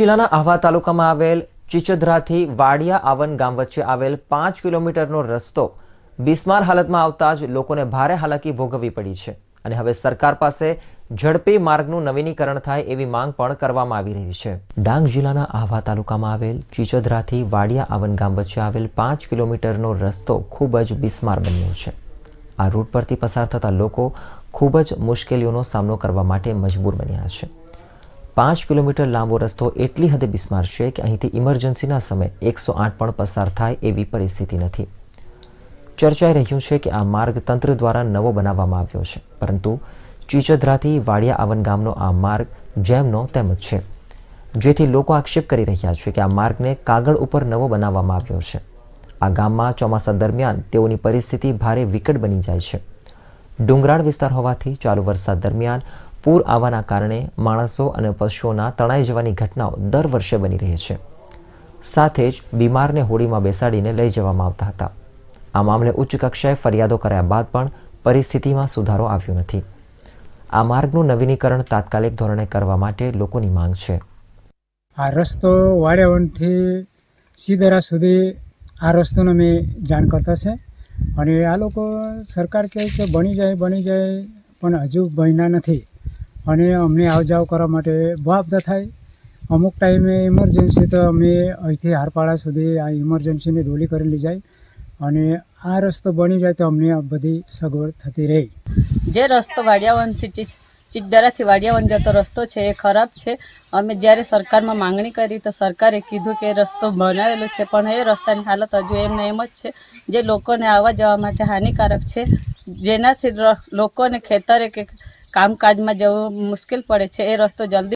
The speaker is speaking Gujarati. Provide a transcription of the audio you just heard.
જિલ્લાના આહવા તાલુકામાં આવેલ ચિચદરાથી વાડિયા આવન ગામ વચ્ચે આવેલ પાંચ કિલોમીટરનો રસ્તો બિસ્માર હાલતમાં આવતા જ લોકોને ભારે હાલાકી ભોગવવી પડી છે અને હવે સરકાર પાસે ઝડપી માર્ગનું નવીનીકરણ થાય એવી માંગ પણ કરવામાં આવી રહી છે ડાંગ જિલ્લાના આહવા તાલુકામાં આવેલ ચિચદરાથી વાડિયા આવન ગામ વચ્ચે આવેલ પાંચ કિલોમીટરનો રસ્તો ખૂબ જ બિસ્માર બન્યો છે આ રૂટ પરથી પસાર થતા લોકો ખૂબ જ મુશ્કેલીઓનો સામનો કરવા માટે મજબૂર બન્યા છે પાંચ કિલોમીટર લાંબો રસ્તો એટલી હદે બિસ્માર છે કે અહીંથી ઇમરજન્સીના સમય એકસો આઠ પણ પસાર થાય એવી પરિસ્થિતિ નથી ચર્ચાઈ રહ્યું છે કે આ માર્ગ તંત્ર દ્વારા નવો બનાવવામાં આવ્યો છે પરંતુ ચીચદરાથી વાડિયા આવન ગામનો આ માર્ગ જેમનો તેમ જ છે જેથી લોકો આક્ષેપ કરી રહ્યા છે કે આ માર્ગને કાગળ ઉપર નવો બનાવવામાં આવ્યો છે આ ગામમાં ચોમાસા દરમિયાન તેઓની પરિસ્થિતિ ભારે વિકટ બની જાય છે ડુંગરાળ વિસ્તાર હોવાથી ચાલુ વરસાદ દરમિયાન પૂર આવવાના કારણે માણસો અને પશુઓના તણાઈ જવાની ઘટનાઓ દર વર્ષે બની રહી છે સાથે જ બીમારને હોડીમાં બેસાડીને લઈ જવામાં આવતા હતા આ મામલે ઉચ્ચ કક્ષાએ ફરિયાદો કર્યા બાદ પણ પરિસ્થિતિમાં સુધારો આવ્યો નથી આ માર્ગનું નવીનીકરણ તાત્કાલિક ધોરણે કરવા માટે લોકોની માંગ છે આ રસ્તો વાડિયાવનથી સીધરા સુધી આ રસ્તોને મેં જાણ કરતા છે અને આ લોકો સરકાર કહે કે બની જાય બની જાય પણ હજુ બન્યા નથી અને અમને આવ જાવ કરવા માટે જવાબદાર થાય અમુક ટાઈમે ઇમરજન્સી તો અમે અહીંથી હારપાડા સુધી આ ઇમરજન્સીની ડોલી કરી લઈ જાય અને આ રસ્તો બની જાય તો અમને બધી સગવડ થતી રહી જે રસ્તો વાડિયાવનથી ચિકદરાથી વાડિયાવન જતો રસ્તો છે એ ખરાબ છે અમે જ્યારે સરકારમાં માંગણી કરી તો સરકારે કીધું કે રસ્તો બનાવેલો છે પણ એ રસ્તાની હાલત હજુ એમને એમ જ છે જે લોકોને આવવા જવા માટે હાનિકારક છે જેનાથી લોકોને ખેતરે કે કામકાજમાં જવું મુશ્કેલ પડે છે એ રસ્તો જલ્દી